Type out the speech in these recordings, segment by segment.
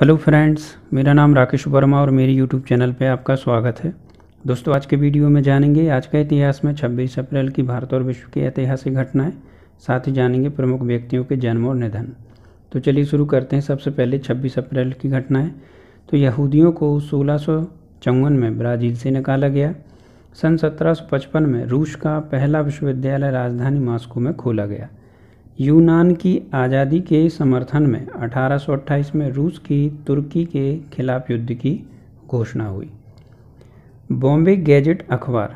hello friends मेरा नाम राकेश वर्मा और मेरे यूट्यूब चैनल पे आपका स्वागत है दोस्तों आज के वीडियो में जानेंगे आज का इतिहास में 26 अप्रैल की भारत और विश्व की ऐतिहासिक घटनाएं साथ ही जानेंगे प्रमुख व्यक्तियों के जन्म और निधन तो चलिए शुरू करते हैं सबसे पहले 26 अप्रैल की घटनाएँ तो यहूदियों को सोलह में ब्राज़ील से निकाला गया सन सत्रह में रूस का पहला विश्वविद्यालय राजधानी मॉस्को में खोला गया यूनान की आज़ादी के समर्थन में 1828 में रूस की तुर्की के खिलाफ युद्ध की घोषणा हुई बॉम्बे गैजेट अखबार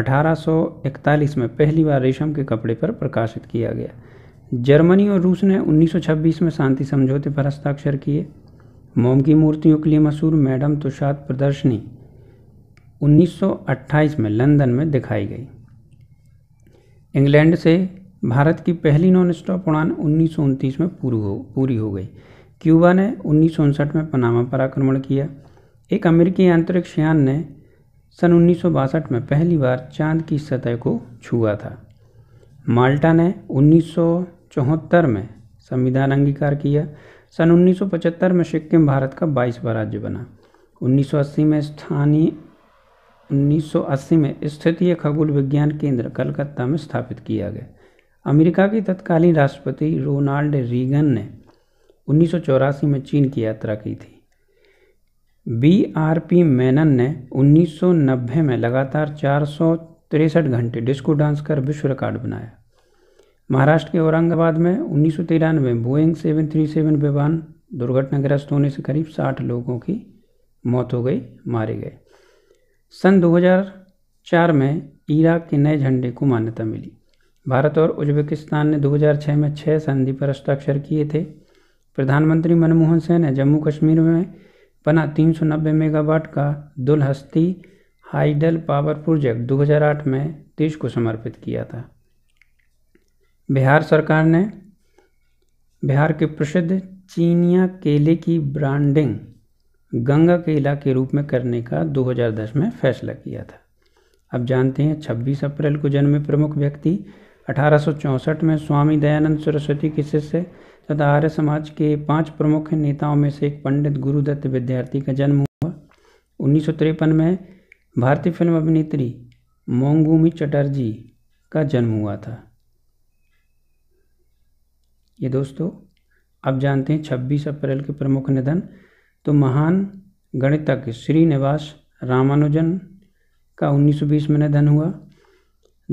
1841 में पहली बार रेशम के कपड़े पर प्रकाशित किया गया जर्मनी और रूस ने 1926 में शांति समझौते पर हस्ताक्षर किए मोम की मूर्तियों के लिए मशहूर मैडम तुषाद प्रदर्शनी 1928 में लंदन में दिखाई गई इंग्लैंड से भारत की पहली नॉन स्टॉप उड़ान उन्नीस में पूरी हो पूरी हो गई क्यूबा ने उन्नीस में पनामा पर आक्रमण किया एक अमेरिकी अंतरिक्ष यान ने सन उन्नीस में पहली बार चांद की सतह को छुआ था माल्टा ने उन्नीस में संविधान अंगीकार किया सन 1975 में सिक्किम भारत का बाईसवा राज्य बना 1980 में स्थानीय 1980 में स्थितीय खगोल विज्ञान केंद्र कलकत्ता में स्थापित किया गया अमेरिका के तत्कालीन राष्ट्रपति रोनाल्ड रीगन ने उन्नीस में चीन की यात्रा की थी बी आर पी मैनन ने 1990 में लगातार चार घंटे डिस्को डांस कर विश्व रिकॉर्ड बनाया महाराष्ट्र के औरंगाबाद में उन्नीस में बोइंग 737 विमान दुर्घटनाग्रस्त होने से करीब 60 लोगों की मौत हो गई मारे गए सन 2004 में इराक के नए झंडे को मान्यता मिली भारत और उज्बेकिस्तान ने 2006 में छः संधि पर हस्ताक्षर किए थे प्रधानमंत्री मनमोहन सिंह ने जम्मू कश्मीर में बना 390 मेगावाट का दुलहस्ती हाइडल पावर प्रोजेक्ट 2008 में देश को समर्पित किया था बिहार सरकार ने बिहार के प्रसिद्ध चीनिया केले की ब्रांडिंग गंगा केला के रूप में करने का 2010 में फैसला किया था अब जानते हैं 26 अप्रैल को जन्मे प्रमुख व्यक्ति अठारह में स्वामी दयानंद सरस्वती के शिष्य तथा आर्य समाज के पांच प्रमुख नेताओं में से एक पंडित गुरुदत्त विद्यार्थी का जन्म हुआ उन्नीस में भारतीय फिल्म अभिनेत्री मोंगूमी चटर्जी का जन्म हुआ था ये दोस्तों आप जानते हैं 26 अप्रैल के प्रमुख निधन तो महान गणितज्ञ श्रीनिवास रामानुजन का 1920 में निधन हुआ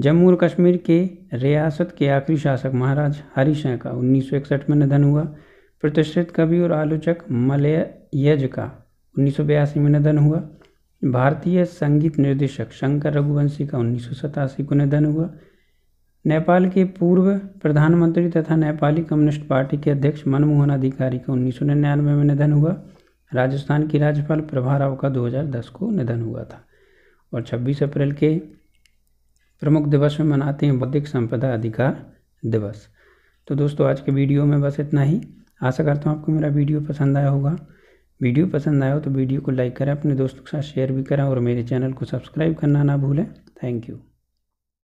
जम्मू और कश्मीर के रियासत के आखिरी शासक महाराज हरी शाह का 1961 में निधन हुआ प्रतिष्ठित कवि और आलोचक मलयज का उन्नीस में निधन हुआ भारतीय संगीत निर्देशक शंकर रघुवंशी का उन्नीस को निधन हुआ नेपाल के पूर्व प्रधानमंत्री तथा नेपाली कम्युनिस्ट पार्टी के अध्यक्ष मनमोहन अधिकारी का उन्नीस में निधन हुआ राजस्थान की राज्यपाल प्रभा राव का 2010 को निधन हुआ था और 26 अप्रैल के प्रमुख दिवस में मनाते हैं बौद्धिक संपदा अधिकार दिवस तो दोस्तों आज के वीडियो में बस इतना ही आशा करता हूँ आपको मेरा वीडियो पसंद आया होगा वीडियो पसंद आया हो तो वीडियो को लाइक करें अपने दोस्तों के साथ शेयर भी करें और मेरे चैनल को सब्सक्राइब करना ना भूलें थैंक यू